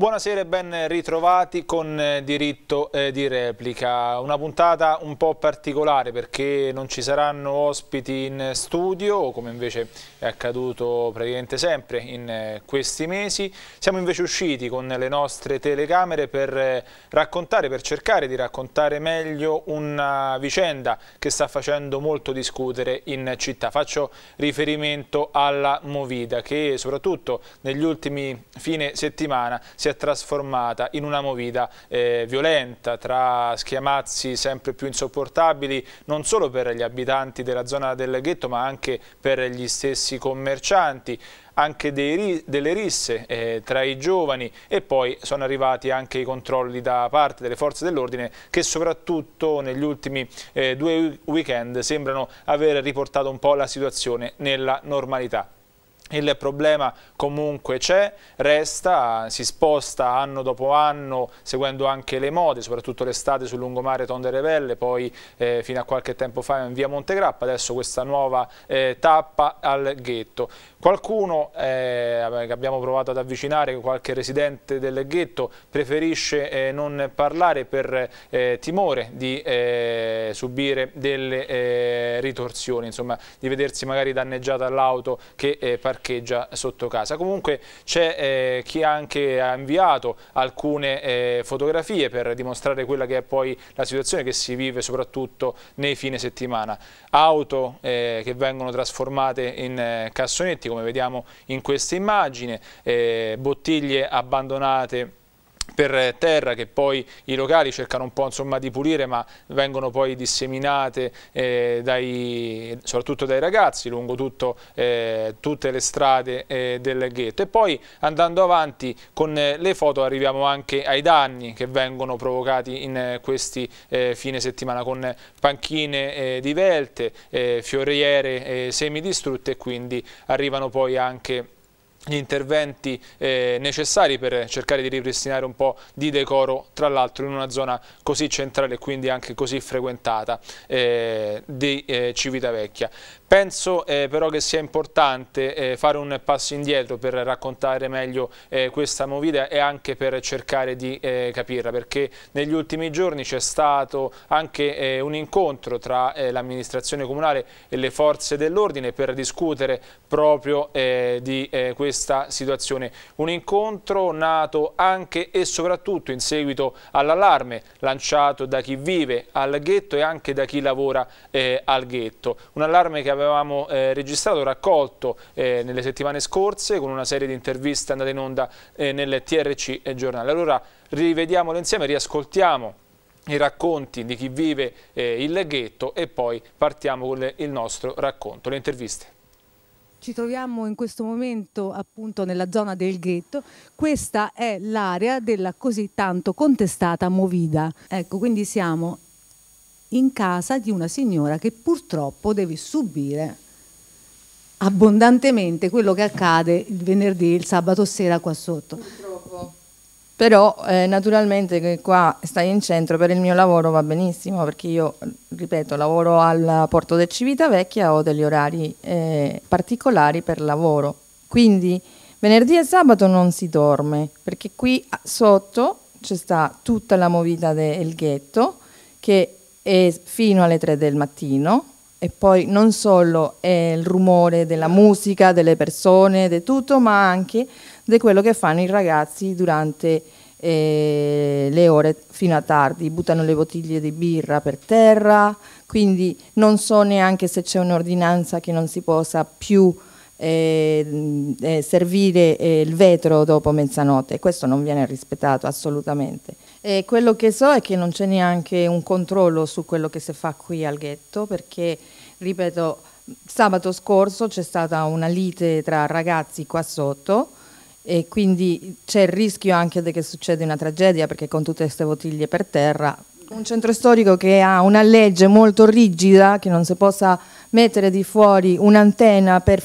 Buonasera e ben ritrovati con eh, diritto eh, di replica. Una puntata un po' particolare perché non ci saranno ospiti in studio, come invece è accaduto praticamente sempre in eh, questi mesi. Siamo invece usciti con le nostre telecamere per raccontare, per cercare di raccontare meglio una vicenda che sta facendo molto discutere in città. Faccio riferimento alla Movida che soprattutto negli ultimi fine settimana si è è trasformata in una movida eh, violenta tra schiamazzi sempre più insopportabili non solo per gli abitanti della zona del ghetto ma anche per gli stessi commercianti anche dei, delle risse eh, tra i giovani e poi sono arrivati anche i controlli da parte delle forze dell'ordine che soprattutto negli ultimi eh, due weekend sembrano aver riportato un po' la situazione nella normalità. Il problema comunque c'è, resta, si sposta anno dopo anno seguendo anche le mode, soprattutto l'estate sul lungomare Tonde Revelle, poi eh, fino a qualche tempo fa in via Montegrappa, adesso questa nuova eh, tappa al ghetto. Qualcuno eh, che abbiamo provato ad avvicinare, qualche residente del ghetto, preferisce eh, non parlare per eh, timore di eh, subire delle eh, ritorsioni, insomma, di vedersi magari danneggiata l'auto che eh, parcheggia sotto casa. Comunque c'è chi anche ha inviato alcune fotografie per dimostrare quella che è poi la situazione che si vive soprattutto nei fine settimana. Auto che vengono trasformate in cassonetti, come vediamo in questa immagine, eh, bottiglie abbandonate per terra che poi i locali cercano un po' insomma, di pulire ma vengono poi disseminate eh, dai, soprattutto dai ragazzi lungo tutto, eh, tutte le strade eh, del ghetto e poi andando avanti con eh, le foto arriviamo anche ai danni che vengono provocati in eh, questi eh, fine settimana con panchine divelte, fioriere semidistrutte e quindi arrivano poi anche gli interventi eh, necessari per cercare di ripristinare un po' di decoro, tra l'altro in una zona così centrale e quindi anche così frequentata eh, di eh, Civitavecchia. Penso eh, però che sia importante eh, fare un passo indietro per raccontare meglio eh, questa movida e anche per cercare di eh, capirla perché negli ultimi giorni c'è stato anche eh, un incontro tra eh, l'amministrazione comunale e le forze dell'ordine per discutere proprio di questa situazione. Un incontro nato anche e soprattutto in seguito all'allarme lanciato da chi vive al ghetto e anche da chi lavora al ghetto. Un allarme che aveva avevamo eh, registrato, raccolto eh, nelle settimane scorse con una serie di interviste andate in onda eh, nel TRC e giornale. Allora rivediamolo insieme, riascoltiamo i racconti di chi vive eh, il ghetto e poi partiamo con le, il nostro racconto, le interviste. Ci troviamo in questo momento appunto nella zona del ghetto, questa è l'area della così tanto contestata Movida. Ecco, quindi siamo in casa di una signora che purtroppo deve subire abbondantemente quello che accade il venerdì il sabato sera qua sotto. Purtroppo. Però eh, naturalmente che qua stai in centro per il mio lavoro va benissimo perché io, ripeto, lavoro al porto del Civitavecchia, ho degli orari eh, particolari per lavoro. Quindi venerdì e sabato non si dorme perché qui sotto c'è sta tutta la movita del ghetto che fino alle 3 del mattino e poi non solo è il rumore della musica, delle persone, di tutto, ma anche di quello che fanno i ragazzi durante eh, le ore fino a tardi, buttano le bottiglie di birra per terra, quindi non so neanche se c'è un'ordinanza che non si possa più eh, eh servire eh, il vetro dopo mezzanotte, questo non viene rispettato assolutamente. E quello che so è che non c'è neanche un controllo su quello che si fa qui al ghetto perché, ripeto, sabato scorso c'è stata una lite tra ragazzi qua sotto e quindi c'è il rischio anche che succeda una tragedia perché con tutte queste bottiglie per terra un centro storico che ha una legge molto rigida, che non si possa mettere di fuori un'antenna per,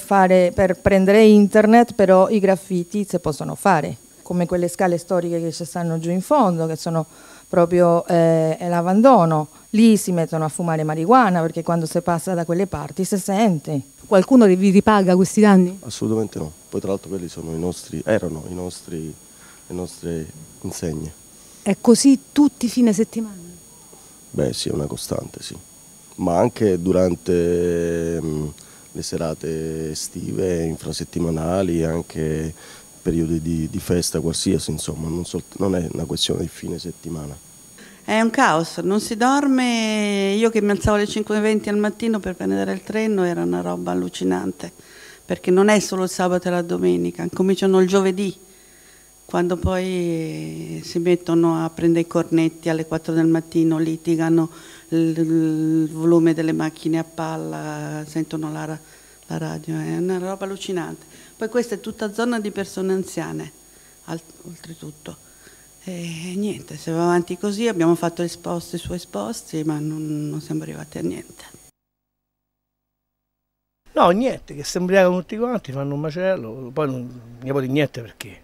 per, prendere internet, però i graffiti si possono fare come quelle scale storiche che ci stanno giù in fondo, che sono proprio eh, l'abbandono. Lì si mettono a fumare marijuana perché quando si passa da quelle parti si sente. Qualcuno vi ripaga questi danni? Assolutamente no. Poi tra l'altro quelli sono i nostri, erano i nostri, le nostre insegne. È così tutti i fine settimana? Beh sì, è una costante, sì. Ma anche durante mh, mm, le serate estive, infrasettimanali, anche periodi di, di festa qualsiasi, insomma, non, non è una questione di fine settimana. È un caos, non si dorme, io che mi alzavo alle 5.20 al mattino per prendere il treno era una roba allucinante, perché non è solo il sabato e la domenica, cominciano il giovedì, quando poi eh, si mettono a prendere i cornetti alle 4 del mattino, litigano il volume delle macchine a palla, sentono la, la radio, è una roba allucinante. Poi questa è tutta zona di persone anziane, oltretutto. E niente, se va avanti così abbiamo fatto esposti su esposti, ma non, non siamo arrivati a niente. No, niente, che sembriamo tutti quanti, fanno un macello, poi non ne può niente perché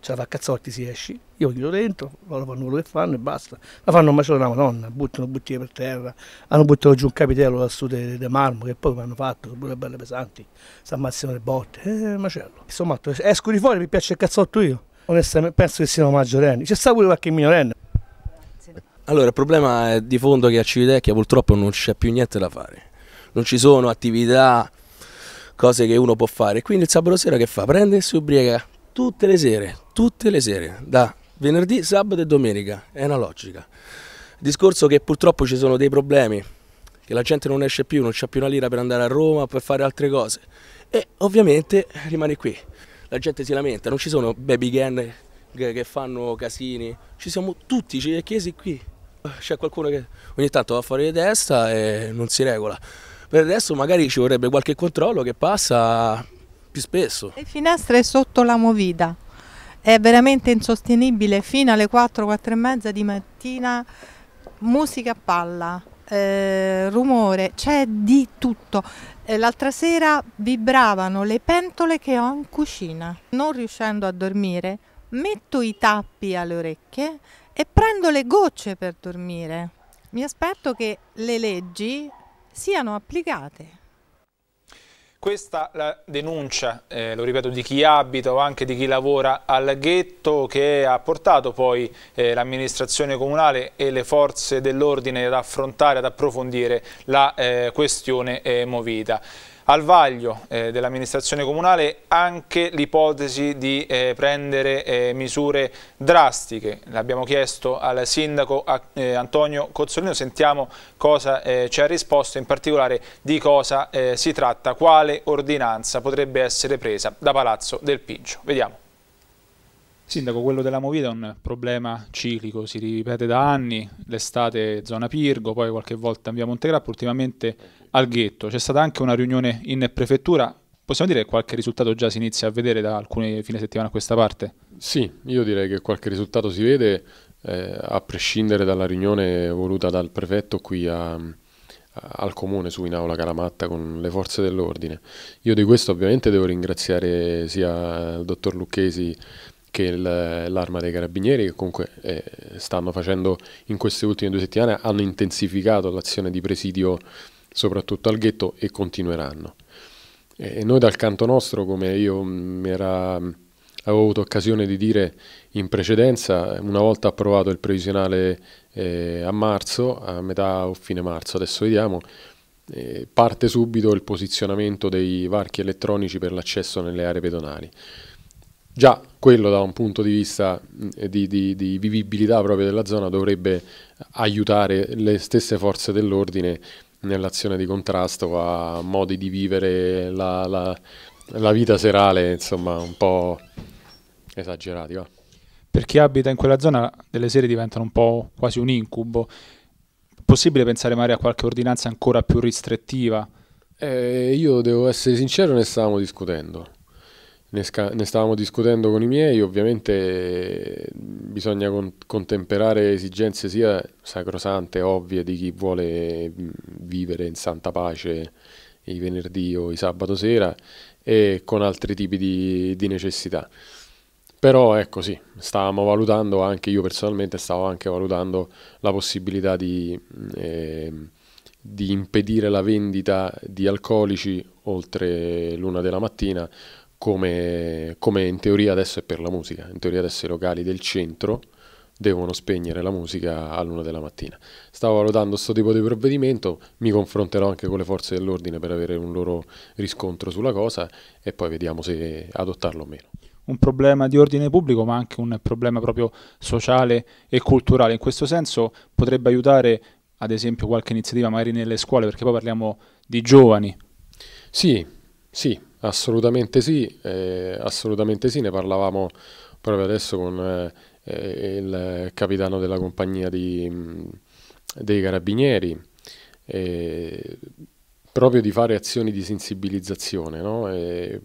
cioè fa cazzotti si esci, io lo chiudo dentro, loro fanno quello che fanno e basta. Ma fanno un macello della madonna, buttano bottiglie per terra, hanno buttato giù un capitello lassù di marmo che poi mi hanno fatto, pure belle pesanti, si ammazzano le botte, eh, macello. Insomma, esco di fuori, mi piace il cazzotto io. Onestamente penso che siano maggiorenni, c'è sta pure qualche minorenne. Allora, il problema è di fondo che a Civitecchia purtroppo non c'è più niente da fare. Non ci sono attività, cose che uno può fare. Quindi il sabato sera che fa? Prende e si ubriaca tutte le sere, tutte le sere, da venerdì, sabato e domenica, è una logica. Discorso che purtroppo ci sono dei problemi, che la gente non esce più, non c'è più una lira per andare a Roma, per fare altre cose e ovviamente rimane qui. La gente si lamenta, non ci sono baby gang che fanno casini, ci siamo tutti i cecchesi qui. C'è qualcuno che ogni tanto va fuori di testa e non si regola. Per adesso magari ci vorrebbe qualche controllo che passa più spesso. Le finestre sotto la movida è veramente insostenibile fino alle 4, 4 e mezza di mattina, musica a palla, eh, rumore, c'è di tutto. Eh, l'altra sera vibravano le pentole che ho in cucina. Non riuscendo a dormire, metto i tappi alle orecchie e prendo le gocce per dormire. Mi aspetto che le leggi siano applicate. Questa la denuncia, eh, lo ripeto, di chi abita o anche di chi lavora al ghetto che ha portato poi eh, l'amministrazione comunale e le forze dell'ordine ad affrontare, ad approfondire la eh, questione eh, Movita al vaglio eh, dell'amministrazione comunale anche l'ipotesi di eh, prendere eh, misure drastiche. L'abbiamo chiesto al sindaco a, eh, Antonio Cozzolino, sentiamo cosa eh, ci ha risposto, in particolare di cosa eh, si tratta, quale ordinanza potrebbe essere presa da Palazzo del Pincio. Vediamo. Sindaco, quello della Movida è un problema ciclico, si ripete da anni, l'estate zona Pirgo, poi qualche volta via Montegrappo, ultimamente al ghetto. C'è stata anche una riunione in prefettura, possiamo dire che qualche risultato già si inizia a vedere da alcune fine settimana a questa parte? Sì, io direi che qualche risultato si vede, eh, a prescindere dalla riunione voluta dal prefetto qui a, al comune su in aula Calamatta con le forze dell'ordine. Io di questo ovviamente devo ringraziare sia il dottor Lucchesi che l'arma dei carabinieri, che comunque eh, stanno facendo in queste ultime due settimane, hanno intensificato l'azione di presidio soprattutto al ghetto e continueranno. E noi dal canto nostro, come io mm, era, mm, avevo avuto occasione di dire in precedenza, una volta approvato il previsionale eh, a marzo, a metà o fine marzo, adesso vediamo, eh, parte subito il posizionamento dei varchi elettronici per l'accesso nelle aree pedonali. Già quello da un punto di vista mm, di, di, di, vivibilità proprio della zona dovrebbe aiutare le stesse forze dell'ordine nell'azione di contrasto a modi di vivere la, la, la vita serale, insomma, un po' esagerati. Va? Per chi abita in quella zona delle sere diventano un po' quasi un incubo. Possibile pensare magari a qualche ordinanza ancora più ristrettiva? Eh, io devo essere sincero, ne stavamo discutendo ne, ne, stavamo discutendo con i miei, ovviamente eh, bisogna con contemperare esigenze sia sacrosante, ovvie di chi vuole vivere in santa pace i venerdì o i sabato sera e con altri tipi di, di necessità. Però ecco sì, stavamo valutando anche, io personalmente stavo anche valutando la possibilità di... Eh, di impedire la vendita di alcolici oltre l'una della mattina come, come, in teoria adesso è per la musica, in teoria adesso i locali del centro devono spegnere la musica all'una della mattina. Stavo valutando questo tipo di provvedimento, mi confronterò anche con le forze dell'ordine per avere un loro riscontro sulla cosa e poi vediamo se adottarlo o meno un problema di ordine pubblico, ma anche un problema proprio sociale e culturale. In questo senso potrebbe aiutare, ad esempio, qualche iniziativa magari nelle scuole, perché poi parliamo di giovani. Sì, sì, Assolutamente sì, eh, assolutamente sì, ne parlavamo proprio adesso con eh, eh il capitano della compagnia di, dei carabinieri, eh, proprio di fare azioni di sensibilizzazione no? Eh,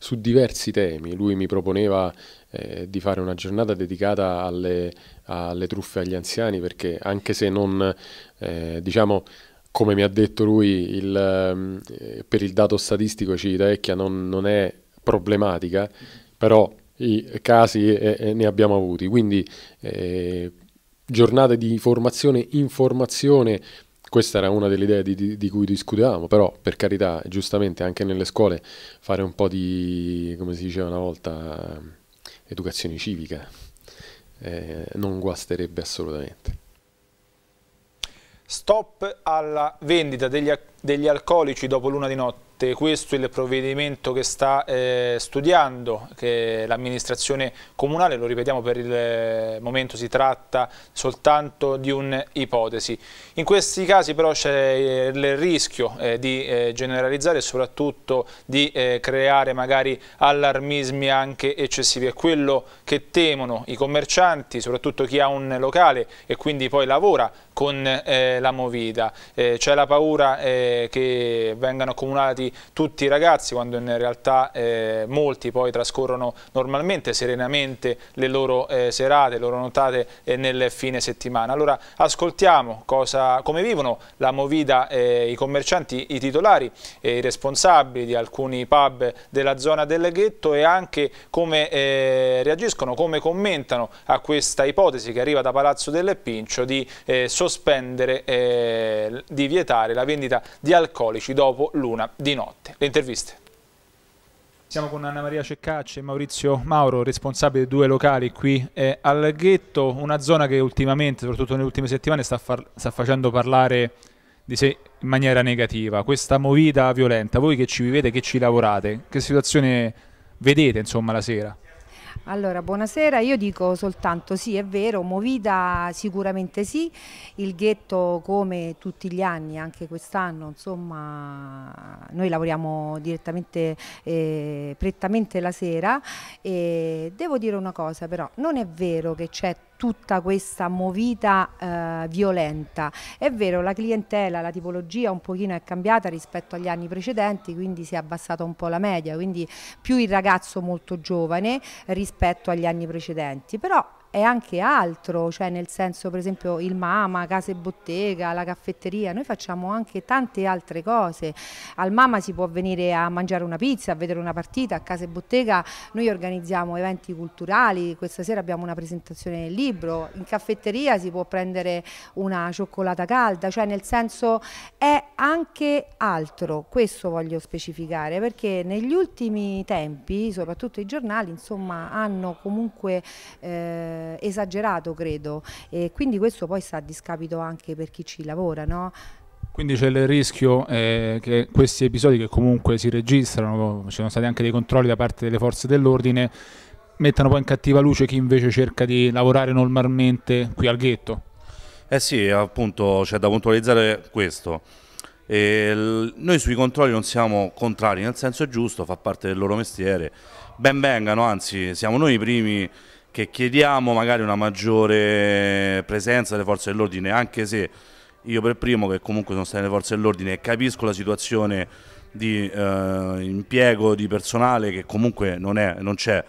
su diversi temi. Lui mi proponeva eh, di fare una giornata dedicata alle, alle, truffe agli anziani perché anche se non diciamo come mi ha detto lui, il, ehm, eh, per il dato statistico Civitavecchia non, non è problematica, però i casi eh, eh, ne abbiamo avuti. Quindi eh, giornate di formazione, informazione, questa era una delle idee di, di, di, cui discutevamo, però per carità, giustamente anche nelle scuole fare un po' di, come si diceva una volta, ehm, educazione civica eh, non guasterebbe assolutamente stop alla vendita degli acquisti degli alcolici dopo l'una di notte. Questo è il provvedimento che sta eh, studiando l'amministrazione comunale, lo ripetiamo per il eh, momento si tratta soltanto di un'ipotesi. In questi casi però c'è eh, il rischio eh, di eh, generalizzare e soprattutto di eh, creare magari allarmismi anche eccessivi. È quello che temono i commercianti, soprattutto chi ha un locale e quindi poi lavora con la movida. c'è la paura che vengano accomunati tutti i ragazzi quando in realtà eh, molti poi trascorrono normalmente, serenamente le loro eh, serate, le loro notate eh, nel fine settimana. Allora ascoltiamo cosa, come vivono la Movida eh, i commercianti, i titolari e i responsabili di alcuni pub della zona del ghetto e anche come eh, reagiscono, come commentano a questa ipotesi che arriva da Palazzo del Pincio di sospendere, di vietare la vendita di alcolici dopo l'una di notte. Le interviste. Siamo con Anna Maria Ceccacci e Maurizio Mauro, responsabili di due locali qui eh, al ghetto, una zona che ultimamente, soprattutto nelle ultime settimane, sta, far, sta facendo parlare di sé in maniera negativa. Questa movita violenta, voi che ci vivete, che ci lavorate, che situazione vedete insomma la sera? Allora, buonasera, io dico soltanto sì, è vero, Movida sicuramente sì, il ghetto come tutti gli anni, anche quest'anno, insomma, noi lavoriamo direttamente, eh, prettamente la sera e devo dire una cosa però, non è vero che c'è tutta questa movita eh, violenta. È vero, la clientela, la tipologia un pochino è cambiata rispetto agli anni precedenti, quindi si è abbassata un po' la media, quindi più il ragazzo molto giovane rispetto agli anni precedenti, però è anche altro, cioè nel senso per esempio il Mama, Casa e Bottega, la caffetteria, noi facciamo anche tante altre cose. Al Mama si può venire a mangiare una pizza, a vedere una partita, a Casa e Bottega noi organizziamo eventi culturali, questa sera abbiamo una presentazione del libro, in caffetteria si può prendere una cioccolata calda, cioè nel senso è anche altro, questo voglio specificare, perché negli ultimi tempi, soprattutto i giornali, insomma, hanno comunque eh, eh, esagerato credo e quindi questo poi sta a discapito anche per chi ci lavora no? Quindi c'è il rischio eh, che questi episodi che comunque si registrano, ci sono stati anche dei controlli da parte delle forze dell'ordine, mettano poi in cattiva luce chi invece cerca di lavorare normalmente qui al ghetto. Eh sì, appunto c'è cioè, da puntualizzare questo. E noi sui controlli non siamo contrari, nel senso giusto, fa parte del loro mestiere. Ben vengano, anzi siamo noi i primi che chiediamo magari una maggiore presenza delle forze dell'ordine, anche se io per primo che comunque sono state le forze dell'ordine capisco la situazione di eh, impiego di personale che comunque non, è, non c'è,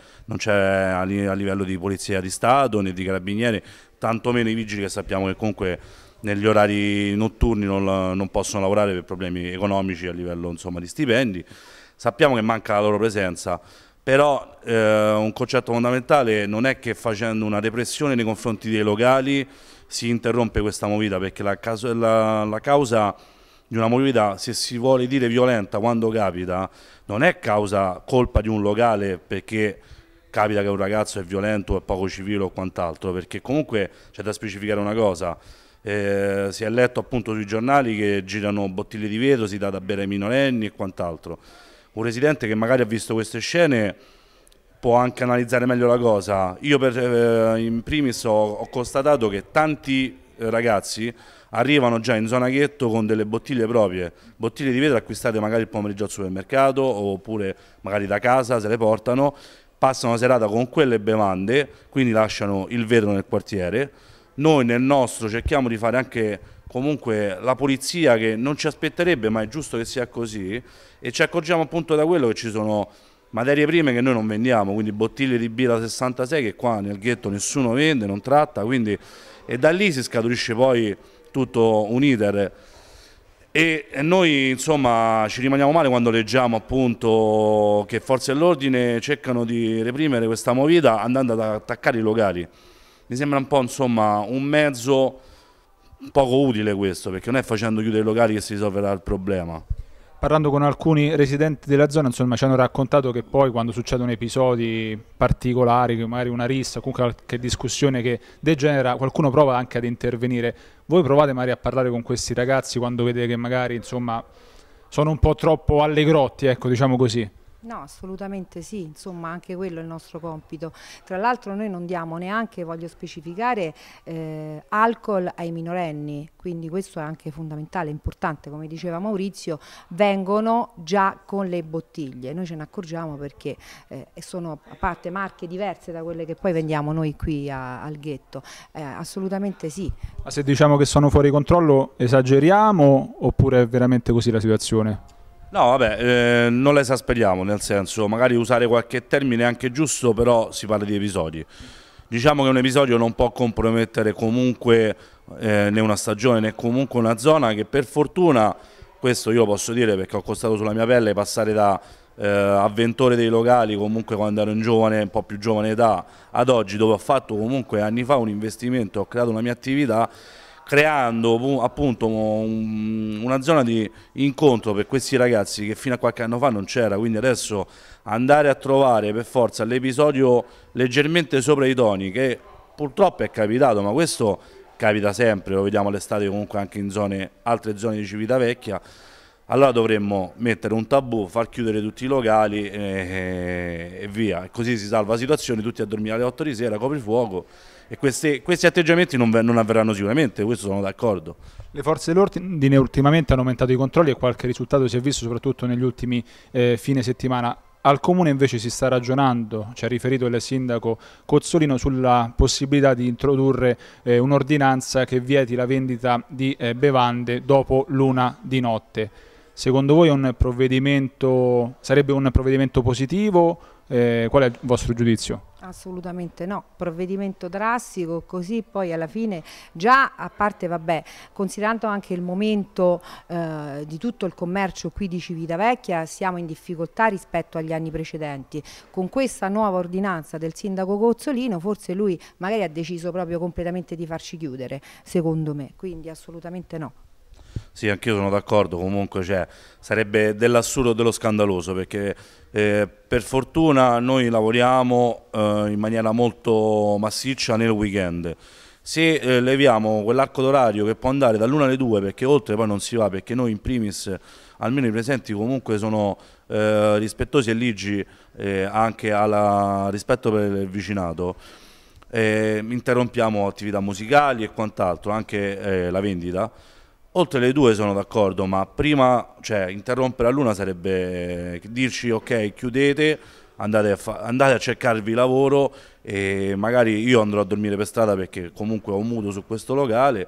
a, livello di polizia di Stato né di carabinieri, tantomeno i vigili che sappiamo che comunque negli orari notturni non, non possono lavorare per problemi economici a livello insomma, di stipendi. Sappiamo che manca la loro presenza però eh, un concetto fondamentale non è che facendo una repressione nei confronti dei locali si interrompe questa movita perché la, caso, la, la, causa di una movita se si vuole dire violenta quando capita non è causa colpa di un locale perché capita che un ragazzo è violento o è poco civile o quant'altro perché comunque c'è da specificare una cosa eh, si è letto appunto sui giornali che girano bottiglie di vetro si dà da bere ai minorenni e quant'altro un residente che magari ha visto queste scene può anche analizzare meglio la cosa. Io per, eh, in primis ho, ho, constatato che tanti ragazzi arrivano già in zona ghetto con delle bottiglie proprie, bottiglie di vetro acquistate magari il pomeriggio al supermercato oppure magari da casa se le portano, passano la serata con quelle bevande, quindi lasciano il vetro nel quartiere. Noi nel nostro cerchiamo di fare anche comunque la polizia che non ci aspetterebbe, ma è giusto che sia così, e ci accorgiamo appunto da quello che ci sono materie prime che noi non vendiamo, quindi bottiglie di birra 66 che qua nel ghetto nessuno vende, non tratta, quindi, e da lì si scaturisce poi tutto un iter. E noi insomma ci rimaniamo male quando leggiamo appunto che forze dell'ordine cercano di reprimere questa movita andando ad attaccare i locali. Mi sembra un po' insomma un mezzo poco utile questo, perché non è facendo chiudere i locali che si risolverà il problema. Parlando con alcuni residenti della zona, insomma, ci hanno raccontato che poi quando succedono episodi particolari, magari una rissa, comunque qualche discussione che degenera, qualcuno prova anche ad intervenire. Voi provate magari a parlare con questi ragazzi quando vedete che magari, insomma, sono un po' troppo allegrotti, ecco, diciamo così. No, assolutamente sì, insomma anche quello è il nostro compito. Tra l'altro noi non diamo neanche, voglio specificare, eh, alcol ai minorenni, quindi questo è anche fondamentale, importante, come diceva Maurizio, vengono già con le bottiglie, noi ce ne accorgiamo perché eh, sono a parte marche diverse da quelle che poi vendiamo noi qui a, al ghetto, eh, assolutamente sì. Ma se diciamo che sono fuori controllo esageriamo oppure è veramente così la situazione? No, vabbè, eh, non le esasperiamo, nel senso, magari usare qualche termine anche giusto, però si parla di episodi. Diciamo che un episodio non può compromettere comunque eh, né una stagione né comunque una zona che per fortuna, questo io posso dire perché ho costato sulla mia pelle passare da eh, avventore dei locali comunque quando ero in giovane, un po' più giovane età, ad oggi dove ho fatto comunque anni fa un investimento, ho creato una mia attività creando appunto una zona di incontro per questi ragazzi che fino a qualche anno fa non c'era, quindi adesso andare a trovare per forza l'episodio leggermente sopra i toni che purtroppo è capitato, ma questo capita sempre, lo vediamo all'estate comunque anche in zone, altre zone di Civitavecchia, allora dovremmo mettere un tabù, far chiudere tutti i locali e, eh, eh, e via, così si salva la situazione, tutti a dormire alle 8 di sera, coprifuoco e queste, questi atteggiamenti non, non avverranno sicuramente, questo sono d'accordo. Le forze dell'ordine ultimamente hanno aumentato i controlli e qualche risultato si è visto soprattutto negli ultimi eh, fine settimana. Al comune invece si sta ragionando, ci ha riferito il sindaco Cozzolino, sulla possibilità di introdurre eh, un'ordinanza che vieti la vendita di eh, bevande dopo l'una di notte. Secondo voi un sarebbe un provvedimento positivo eh, qual è il vostro giudizio? Assolutamente no, provvedimento drastico così poi alla fine già a parte vabbè considerando anche il momento eh, di tutto il commercio qui di Civitavecchia siamo in difficoltà rispetto agli anni precedenti con questa nuova ordinanza del sindaco Cozzolino forse lui magari ha deciso proprio completamente di farci chiudere secondo me quindi assolutamente no. Sì, anch'io sono d'accordo, comunque cioè, sarebbe dell'assurdo e dello scandaloso perché eh, per fortuna noi lavoriamo eh, in maniera molto massiccia nel weekend. Se eh, leviamo quell'arco d'orario che può andare dall'una alle due perché oltre poi non si va perché noi in primis almeno i presenti comunque sono eh, rispettosi e ligi eh, anche alla, rispetto per il vicinato. Eh, interrompiamo attività musicali e quant'altro, anche la vendita Oltre le due sono d'accordo, ma prima, cioè, interrompere all'una sarebbe dirci ok, chiudete, andate a, andate a, cercarvi lavoro e magari io andrò a dormire per strada perché comunque ho un mutuo su questo locale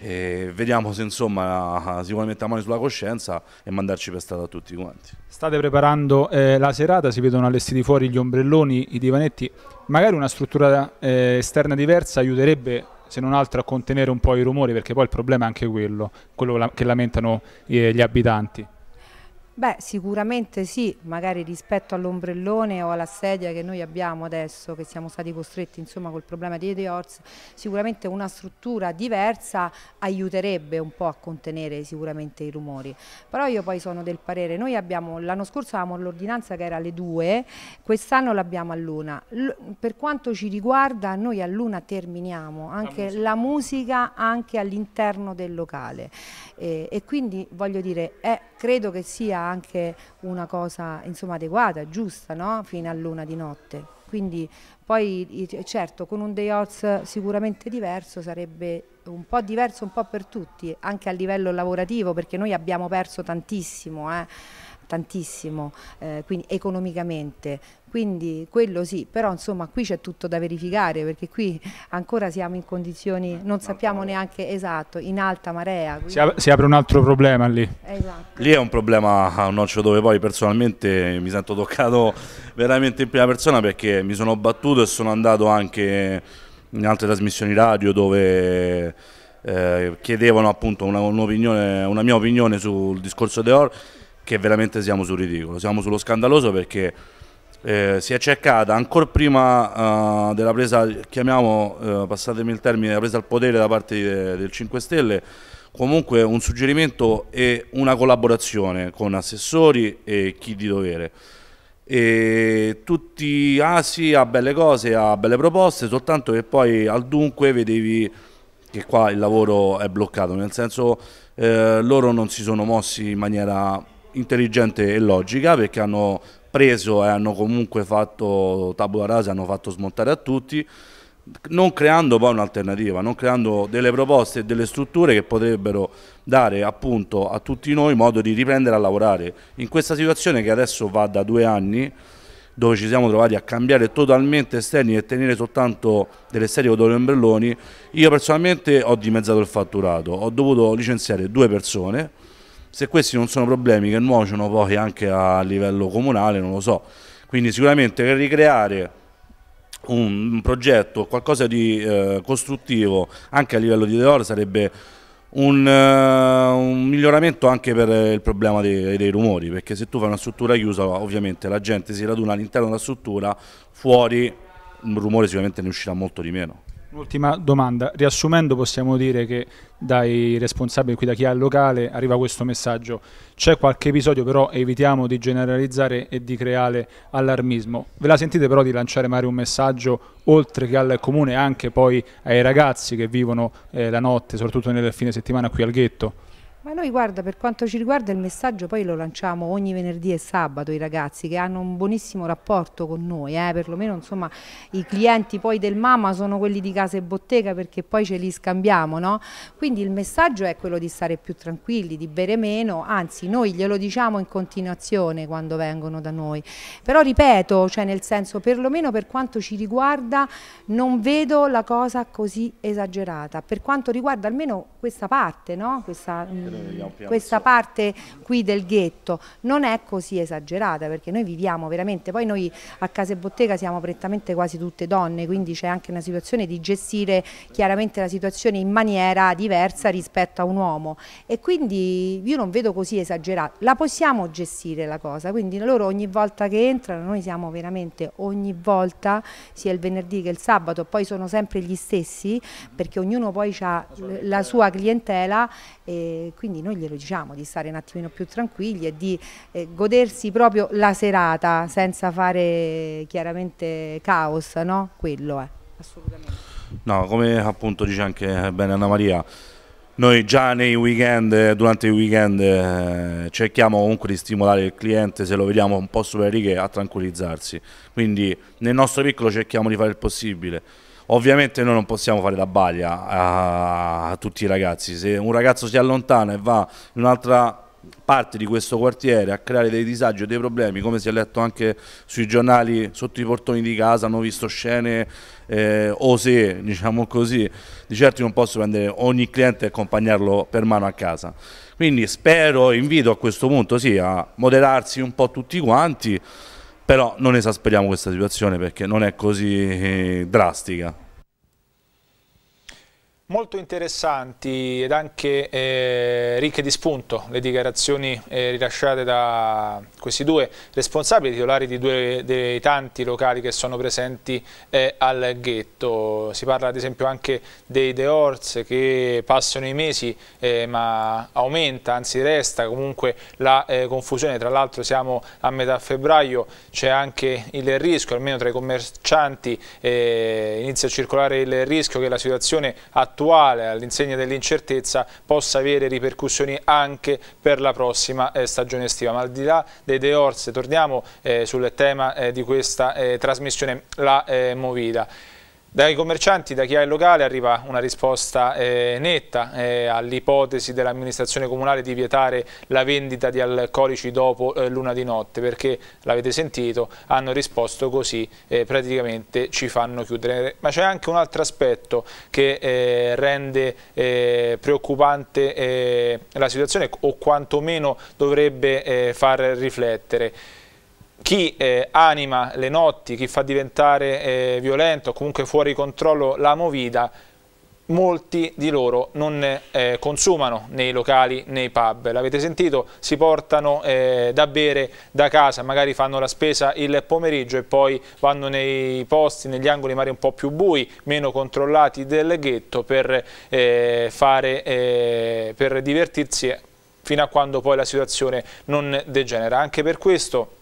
e vediamo se insomma si vuole mettere mano sulla coscienza e mandarci per strada tutti quanti. State preparando eh, la serata, si vedono allestiti fuori gli ombrelloni, i divanetti, magari una struttura eh, esterna diversa aiuterebbe se non altro a contenere un po' i rumori, perché poi il problema è anche quello, quello che lamentano eh, gli abitanti. Beh, sicuramente sì, magari rispetto all'ombrellone o alla sedia che noi abbiamo adesso, che siamo stati costretti insomma col problema di Edeorz, sicuramente una struttura diversa aiuterebbe un po' a contenere sicuramente i rumori. Però io poi sono del parere, noi abbiamo, l'anno scorso avevamo l'ordinanza che era alle 2, quest'anno l'abbiamo all'una. per quanto ci riguarda noi all'una terminiamo anche la musica, la musica anche all'interno del locale e, e, quindi voglio dire, è, credo che sia anche una cosa insomma, adeguata, giusta, no? fino all'una di notte. Quindi poi certo con un day off sicuramente diverso sarebbe un po' diverso un po' per tutti, anche a livello lavorativo perché noi abbiamo perso tantissimo. Eh tantissimo, eh, quindi economicamente, quindi quello sì, però insomma qui c'è tutto da verificare perché qui ancora siamo in condizioni, eh, non sappiamo neanche esatto, in alta marea. Si, ap si, apre un altro problema lì. Esatto. Lì è un problema a ah, un noccio dove poi personalmente mi sento toccato veramente in prima persona perché mi sono battuto e sono andato anche in altre trasmissioni radio dove... Eh, chiedevano appunto una, un una mia opinione sul discorso Deor. Or che veramente siamo sul ridicolo, siamo sullo scandaloso perché eh, si è cercata ancora prima uh, della presa, chiamiamo, uh, passatemi il termine, della presa al potere da parte de, eh, del 5 Stelle, comunque un suggerimento e una collaborazione con assessori e chi di dovere. E tutti, ah sì, ha belle cose, a belle proposte, soltanto che poi al dunque vedevi che qua il lavoro è bloccato, nel senso eh, loro non si sono mossi in maniera intelligente e logica perché hanno preso e hanno comunque fatto tabula rasa, hanno fatto smontare a tutti, non creando poi un'alternativa, non creando delle proposte e delle strutture che potrebbero dare appunto a tutti noi modo di riprendere a lavorare. In questa situazione che adesso va da due anni, dove ci siamo trovati a cambiare totalmente esterni e tenere soltanto delle serie odore ombrelloni, io personalmente ho dimezzato il fatturato, ho dovuto licenziare due persone, se questi non sono problemi che nuociono poi anche a livello comunale, non lo so. Quindi sicuramente ricreare un, un progetto, qualcosa di eh, costruttivo anche a livello di Deor sarebbe un, uh, un, miglioramento anche per il problema dei, dei, rumori, perché se tu fai una struttura chiusa ovviamente la gente si raduna all'interno della struttura, fuori il rumore sicuramente ne uscirà molto di meno. Un'ultima domanda, riassumendo possiamo dire che dai responsabili qui da chi è al locale arriva questo messaggio, c'è qualche episodio però evitiamo di generalizzare e di creare allarmismo, ve la sentite però di lanciare magari un messaggio oltre che al comune anche poi ai ragazzi che vivono eh, la notte soprattutto nel fine settimana qui al ghetto? Ma noi guarda, per quanto ci riguarda il messaggio poi lo lanciamo ogni venerdì e sabato i ragazzi che hanno un buonissimo rapporto con noi, eh, perlomeno insomma i clienti poi del mamma sono quelli di casa e bottega perché poi ce li scambiamo, no? Quindi il messaggio è quello di stare più tranquilli, di bere meno, anzi noi glielo diciamo in continuazione quando vengono da noi. Però ripeto, cioè nel senso perlomeno per quanto ci riguarda non vedo la cosa così esagerata, per quanto riguarda almeno questa parte, no? Questa, mm, questa parte qui del ghetto non è così esagerata perché noi viviamo veramente, poi noi a Casa e Bottega siamo prettamente quasi tutte donne, quindi c'è anche una situazione di gestire chiaramente la situazione in maniera diversa rispetto a un uomo e quindi io non vedo così esagerata, la possiamo gestire la cosa, quindi loro ogni volta che entrano noi siamo veramente ogni volta, sia il venerdì che il sabato, poi sono sempre gli stessi perché ognuno poi ha la sua clientela e quindi quindi noi glielo diciamo di stare un attimino più tranquilli e di eh, godersi proprio la serata senza fare chiaramente caos, no? Quello è, assolutamente. No, come appunto dice anche bene Anna Maria, noi già nei weekend, durante i weekend eh, cerchiamo comunque di stimolare il cliente se lo vediamo un po' sulle righe a tranquillizzarsi quindi nel nostro piccolo cerchiamo di fare il possibile Ovviamente noi non possiamo fare la baglia a, a tutti i ragazzi, se un ragazzo si allontana e va in un'altra parte di questo quartiere a creare dei disagi o dei problemi, come si è letto anche sui giornali sotto i portoni di casa, hanno visto scene eh, o se, diciamo così, di certo non posso prendere ogni cliente e accompagnarlo per mano a casa. Quindi spero, invito a questo punto sì, a moderarsi un po' tutti quanti, però non esasperiamo questa situazione perché non è così eh, drastica. Molto interessanti ed anche eh, ricche di spunto le dichiarazioni eh, rilasciate da questi due responsabili, titolari di due dei tanti locali che sono presenti eh, al ghetto. Si parla ad esempio anche dei The Horse che passano i mesi eh, ma aumenta, anzi resta comunque la eh, confusione. Tra l'altro siamo a metà febbraio, c'è anche il rischio, almeno tra i commercianti eh, inizia a circolare il rischio che la situazione attuale attuale all'insegna dell'incertezza possa avere ripercussioni anche per la prossima eh, stagione estiva. Ma al di là dei De torniamo eh, sul tema eh, di questa eh, trasmissione, la eh, Movida. Dai commercianti, da chi ha il locale, arriva una risposta eh, netta eh, all'ipotesi dell'amministrazione comunale di vietare la vendita di alcolici dopo eh, l'una di notte, perché l'avete sentito, hanno risposto così, eh, praticamente ci fanno chiudere. Ma c'è anche un altro aspetto che eh, rende eh, preoccupante la situazione o quantomeno dovrebbe far riflettere chi eh, anima le notti, chi fa diventare eh, violento o comunque fuori controllo la movida, molti di loro non eh, consumano nei locali, nei pub. L'avete sentito? Si portano eh, da bere da casa, magari fanno la spesa il pomeriggio e poi vanno nei posti, negli angoli magari un po' più bui, meno controllati del ghetto per, eh, fare, eh, per divertirsi fino a quando poi la situazione non degenera. Anche per questo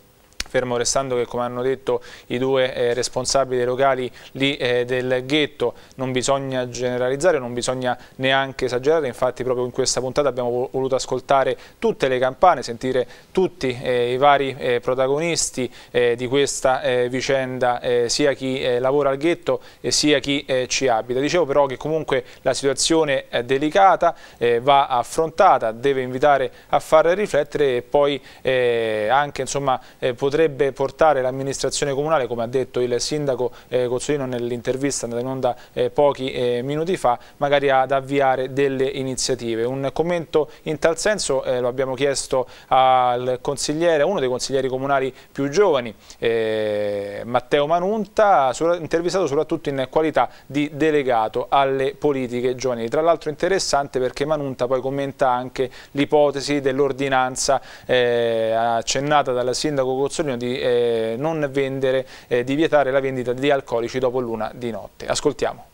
fermo restando che come hanno detto i due eh, responsabili locali lì eh, del ghetto non bisogna generalizzare, non bisogna neanche esagerare, infatti proprio in questa puntata abbiamo voluto ascoltare tutte le campane, sentire tutti eh, i vari eh, protagonisti eh, di questa eh, vicenda, sia chi lavora al ghetto e sia chi ci abita. Dicevo però che comunque la situazione è delicata, va affrontata, deve invitare a far riflettere e poi anche insomma, poter potrebbe portare l'amministrazione comunale, come ha detto il sindaco eh, Cozzolino nell'intervista andata in onda eh, pochi eh, minuti fa, magari ad avviare delle iniziative. Un commento in tal senso eh, lo abbiamo chiesto al consigliere, a uno dei consiglieri comunali più giovani, eh, Matteo Manunta, intervistato soprattutto in qualità di delegato alle politiche giovanili. Tra l'altro interessante perché Manunta poi commenta anche l'ipotesi dell'ordinanza eh, accennata dal sindaco Cozzolino Sogno di eh, non vendere, eh, di vietare la vendita di alcolici dopo l'una di notte. Ascoltiamo.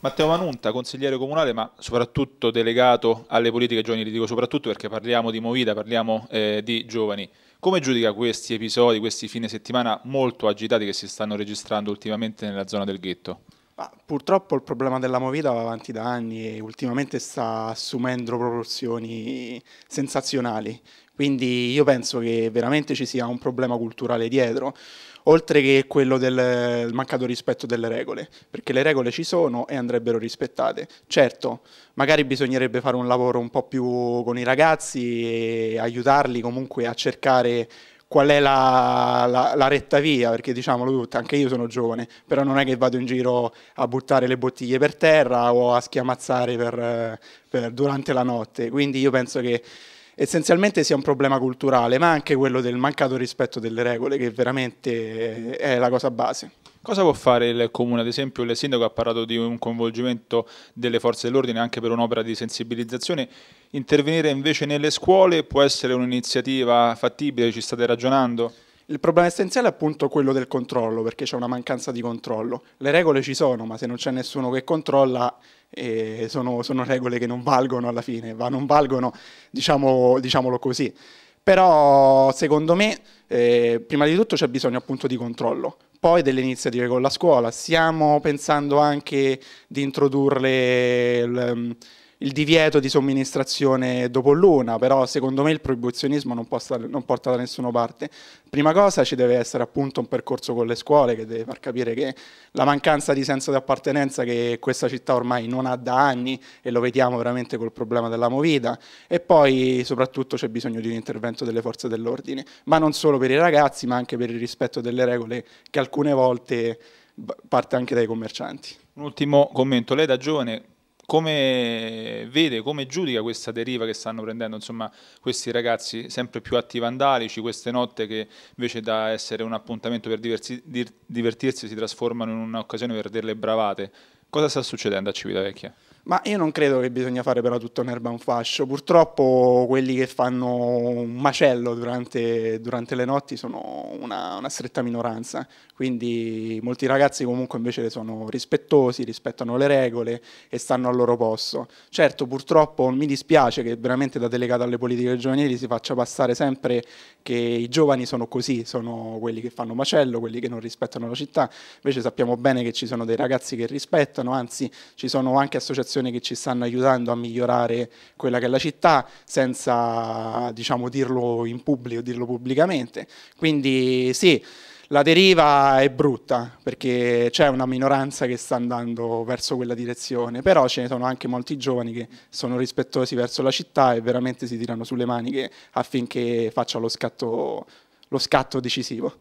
Matteo Manunta, consigliere comunale, ma soprattutto delegato alle politiche giovanili, dico soprattutto perché parliamo di Movida, parliamo eh, di giovani. Come giudica questi episodi, questi fine settimana molto agitati che si stanno registrando ultimamente nella zona del ghetto? Ma purtroppo il problema della movida va avanti da anni e ultimamente sta assumendo proporzioni sensazionali, quindi io penso che veramente ci sia un problema culturale dietro, oltre che quello del mancato rispetto delle regole, perché le regole ci sono e andrebbero rispettate. Certo, magari bisognerebbe fare un lavoro un po' più con i ragazzi e aiutarli comunque a cercare qual è la, la, la, retta via, perché diciamolo tutto, anche io sono giovane, però non è che vado in giro a buttare le bottiglie per terra o a schiamazzare per, per, durante la notte, quindi io penso che essenzialmente sia un problema culturale, ma anche quello del mancato rispetto delle regole, che veramente è la cosa base. Cosa può fare il Comune? Ad esempio il Sindaco ha parlato di un coinvolgimento delle forze dell'ordine anche per un'opera di sensibilizzazione Intervenire invece nelle scuole può essere un'iniziativa fattibile, ci state ragionando? Il problema essenziale è appunto quello del controllo, perché c'è una mancanza di controllo. Le regole ci sono, ma se non c'è nessuno che controlla, eh, sono, sono, regole che non valgono alla fine, ma non valgono, diciamo, diciamolo così. Però secondo me, eh, prima di tutto c'è bisogno appunto di controllo, poi delle iniziative con la scuola. Stiamo pensando anche di introdurre... Il, il divieto di somministrazione dopo l'una, però secondo me il proibizionismo non, possa, non porta da nessuna parte. Prima cosa ci deve essere appunto un percorso con le scuole che deve far capire che la mancanza di senso di appartenenza che questa città ormai non ha da anni e lo vediamo veramente col problema della movida e poi soprattutto c'è bisogno di un intervento delle forze dell'ordine, ma non solo per i ragazzi ma anche per il rispetto delle regole che alcune volte parte anche dai commercianti. Un ultimo commento, lei da giovane come vede, come giudica questa deriva che stanno prendendo insomma, questi ragazzi sempre più atti vandalici, queste notte che invece da essere un appuntamento per diversi, divertirsi si trasformano in un'occasione per delle bravate. Cosa sta succedendo a Civitavecchia? Ma io non credo che bisogna fare però tutta un'erba un fascio. Purtroppo quelli che fanno un macello durante, durante le notti sono una, una, stretta minoranza. Quindi molti ragazzi comunque invece sono rispettosi, rispettano le regole e stanno al loro posto. Certo, purtroppo mi dispiace che veramente da delegato alle politiche giovanili si faccia passare sempre che i giovani sono così, sono quelli che fanno macello, quelli che non rispettano la città. Invece sappiamo bene che ci sono dei ragazzi che rispettano, anzi ci sono anche associazioni associazioni che ci stanno aiutando a migliorare quella che è la città senza diciamo, dirlo in pubblico, dirlo pubblicamente. Quindi sì, la deriva è brutta perché c'è una minoranza che sta andando verso quella direzione, però ce ne sono anche molti giovani che sono rispettosi verso la città e veramente si tirano sulle maniche affinché faccia lo scatto, lo scatto decisivo.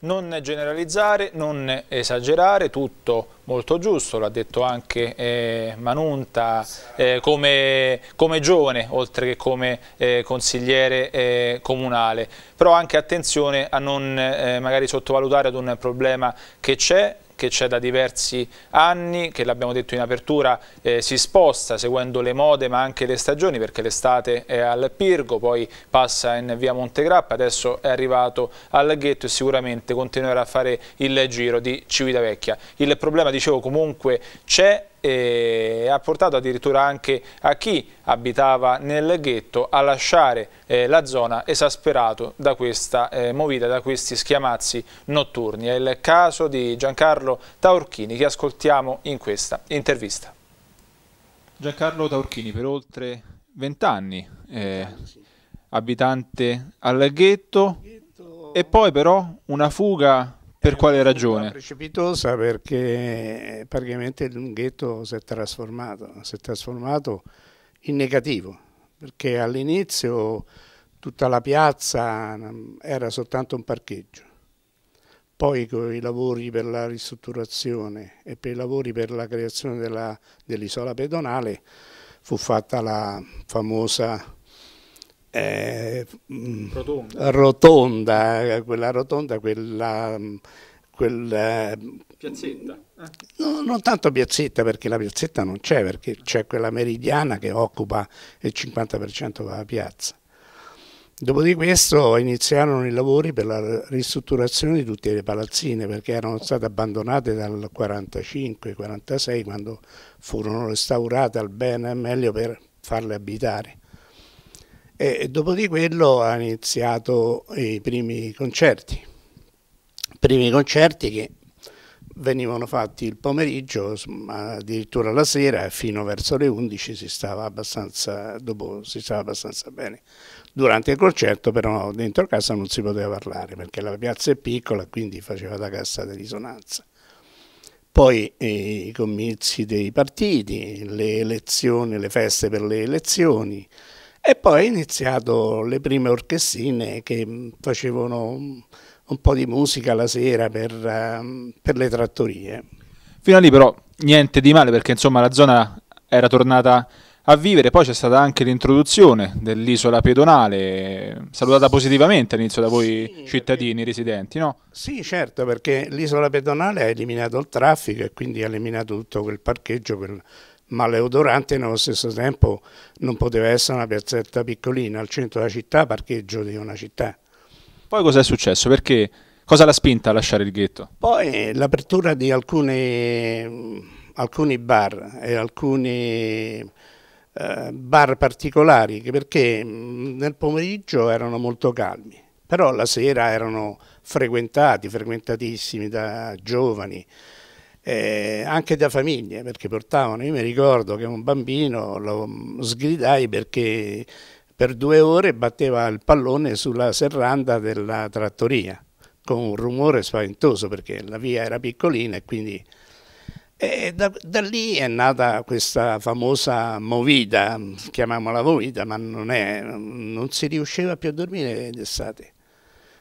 Non generalizzare, non esagerare, tutto molto giusto, l'ha detto anche eh, Manunta eh, come, come, giovane oltre che come eh, consigliere eh, comunale, però anche attenzione a non eh, magari sottovalutare ad un problema che c'è, che c'è da diversi anni, che l'abbiamo detto in apertura, eh, si sposta seguendo le mode ma anche le stagioni perché l'estate è al Pirgo, poi passa in via Montegrappa, adesso è arrivato al ghetto e sicuramente continuerà a fare il giro di Civitavecchia. Il problema, dicevo, comunque c'è e ha portato addirittura anche a chi abitava nel ghetto a lasciare eh, la zona esasperato da questa eh, movida, da questi schiamazzi notturni. È il caso di Giancarlo Taurchini che ascoltiamo in questa intervista. Giancarlo Taurchini per oltre vent'anni, eh, abitante al ghetto e poi però una fuga per eh, quale ragione? precipitosa perché praticamente il lunghetto si è trasformato, si è trasformato in negativo, perché all'inizio tutta la piazza mm, era soltanto un parcheggio. Poi con i lavori per la ristrutturazione e per i lavori per la creazione dell'isola pedonale fu fatta la famosa eh, rotonda. Mm, rotonda. quella rotonda, quella... Mm, quella mm, piazzetta. Eh. No, non tanto piazzetta perché la piazzetta non c'è, perché c'è quella meridiana che occupa il 50% della piazza. Dopo di questo iniziarono i lavori per la ristrutturazione di tutte le palazzine perché erano state abbandonate dal 45-46 quando furono restaurate al bene e meglio per farle abitare. E dopo di quello ha iniziato i primi concerti, primi concerti che venivano fatti il pomeriggio, addirittura la sera fino verso le 11 si stava abbastanza, dopo, si stava abbastanza bene. Durante il concerto però dentro casa non si poteva parlare perché la piazza è piccola quindi faceva da cassa di risonanza. Poi eh, i comizi dei partiti, le elezioni, le feste per le elezioni, e poi ho iniziato le prime orchestrine che mm, facevano mm, un po' di musica la sera per, ehm, per le trattorie. Fino a lì però niente di male perché insomma la zona era tornata a vivere. Poi c'è stata anche l'introduzione dell'isola pedonale, salutata positivamente all'inizio da voi sì, cittadini residenti, no? Sì, certo, perché l'isola pedonale ha eliminato il traffico e quindi ha eliminato tutto quel parcheggio, quel, ma l'odorante nello stesso tempo non poteva essere una piazzetta piccolina al centro della città, parcheggio di una città. Poi cos'è successo? Perché cosa l'ha spinta a lasciare il ghetto? Poi eh, l'apertura di alcune, alcuni bar e alcuni eh, bar particolari, perché mm, nel pomeriggio erano molto calmi, però la sera erano frequentati, frequentatissimi da giovani, eh, anche da famiglie, perché portavano, io mi ricordo che un bambino lo sgridai perché per due ore batteva il pallone sulla serranda della trattoria, con un rumore spaventoso perché la via era piccolina e quindi... E da, da, lì è nata questa famosa movida, chiamiamola movida, ma non, è, non si riusciva più a dormire d'estate.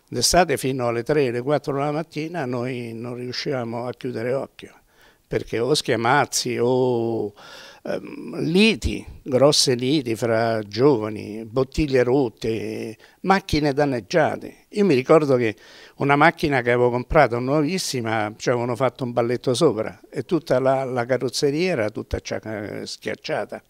D'estate fino alle 3, alle 4 della mattina noi non riuscivamo a chiudere occhio, perché o schiamazzi o ehm, liti, grosse liti fra giovani, bottiglie rotte, macchine danneggiate. Io mi ricordo che una macchina che avevo comprato nuovissima, ci avevano fatto un balletto sopra e tutta la, la carrozzeria era tutta schiacciata.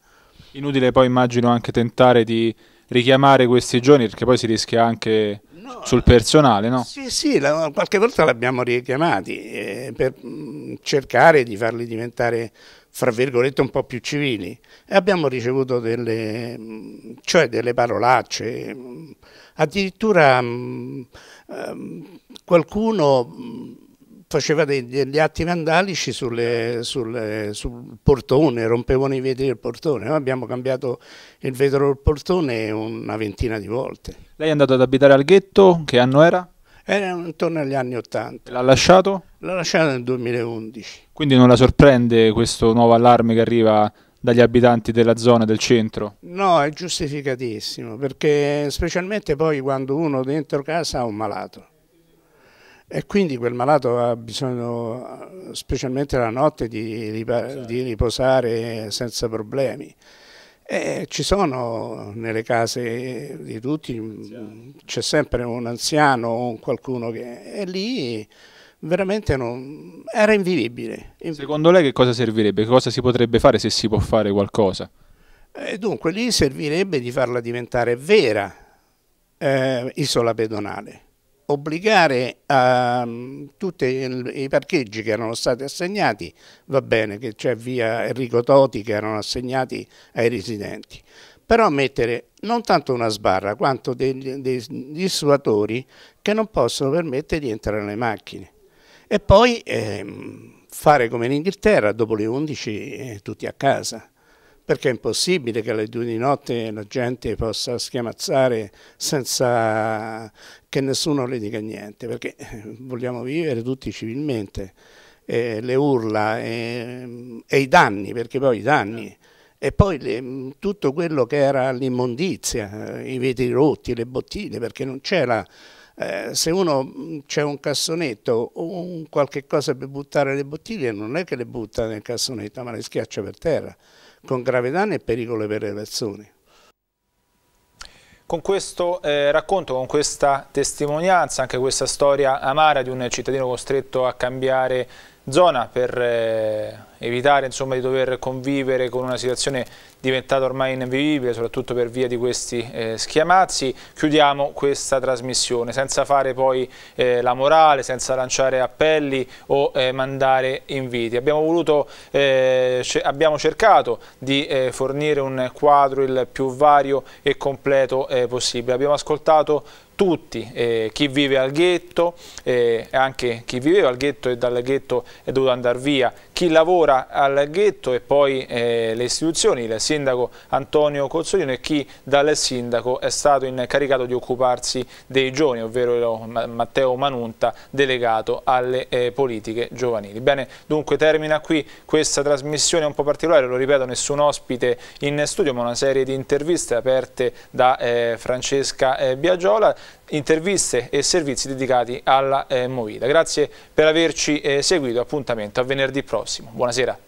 Inutile poi immagino anche tentare di richiamare questi giorni perché poi si rischia anche no, sul personale, no? Sì, sì, la, qualche volta l'abbiamo richiamati eh, per mm, cercare di farli diventare, fra virgolette, un po' più civili. E abbiamo ricevuto delle, mm, cioè delle parolacce, mm, addirittura mh, ehm, mh, qualcuno... Mh, faceva degli atti vandalici sulle, sulle, sul portone, rompevano i vetri del portone. Noi abbiamo cambiato il vetro del portone una ventina di volte. Lei è andato ad abitare al ghetto, che anno era? Era intorno agli anni Ottanta. L'ha lasciato? L'ha lasciato nel 2011. Quindi non la sorprende questo nuovo allarme che arriva dagli abitanti della zona del centro? No, è giustificatissimo, perché specialmente poi quando uno dentro casa ha un malato. E quindi quel malato ha bisogno, specialmente la notte, di, certo. di riposare senza problemi. E ci sono nelle case di tutti, mm, certo. c'è sempre un anziano o qualcuno che è lì veramente non, era invivibile. Secondo lei che cosa servirebbe? cosa si potrebbe fare se si può fare qualcosa? E eh, dunque lì servirebbe di farla diventare vera eh, isola pedonale obbligare a mm, tutti i parcheggi che erano stati assegnati, va bene che c'è via Enrico Toti che erano assegnati ai residenti, però mettere non tanto una sbarra quanto degli, degli situatori che non possono permettere di entrare nelle macchine. E poi ehm, fare come in Inghilterra, dopo le 11 eh, tutti a casa perché è impossibile che alle due di notte la gente possa schiamazzare senza che nessuno le dica niente, perché eh, vogliamo vivere tutti civilmente, eh, le urla eh, e i danni, perché poi i danni e poi le, mm, tutto quello che era l'immondizia, eh, i vetri rotti, le bottiglie, perché non c'era, eh, se uno mm, c'è un cassonetto o un qualche cosa per buttare le bottiglie, non è che le butta nel cassonetto, ma le schiaccia per terra con grave danno e pericolo per le persone. Con questo eh, racconto, con questa testimonianza, anche questa storia amara di un cittadino costretto a cambiare zona per eh, evitare insomma, di dover convivere con una situazione diventata ormai invivibile, soprattutto per via di questi eh, schiamazzi. Chiudiamo questa trasmissione senza fare poi eh, la morale, senza lanciare appelli o eh, mandare inviti. Abbiamo, voluto, eh, abbiamo cercato di eh, fornire un quadro il più vario e completo eh, possibile. Abbiamo ascoltato tutti, eh, chi vive al ghetto, eh, anche chi viveva al ghetto e dal ghetto è dovuto andare via, chi lavora al ghetto e poi eh, le istituzioni, il sindaco Antonio Cozzolino e chi dal sindaco è stato incaricato di occuparsi dei giovani, ovvero Matteo Manunta, delegato alle eh, politiche giovanili. Bene, dunque termina qui questa trasmissione un po' particolare, lo ripeto, nessun ospite in studio, ma una serie di interviste aperte da eh, Francesca eh, Biagiola interviste e servizi dedicati alla eh, Movida. Grazie per averci eh, seguito, appuntamento a venerdì prossimo. Buonasera.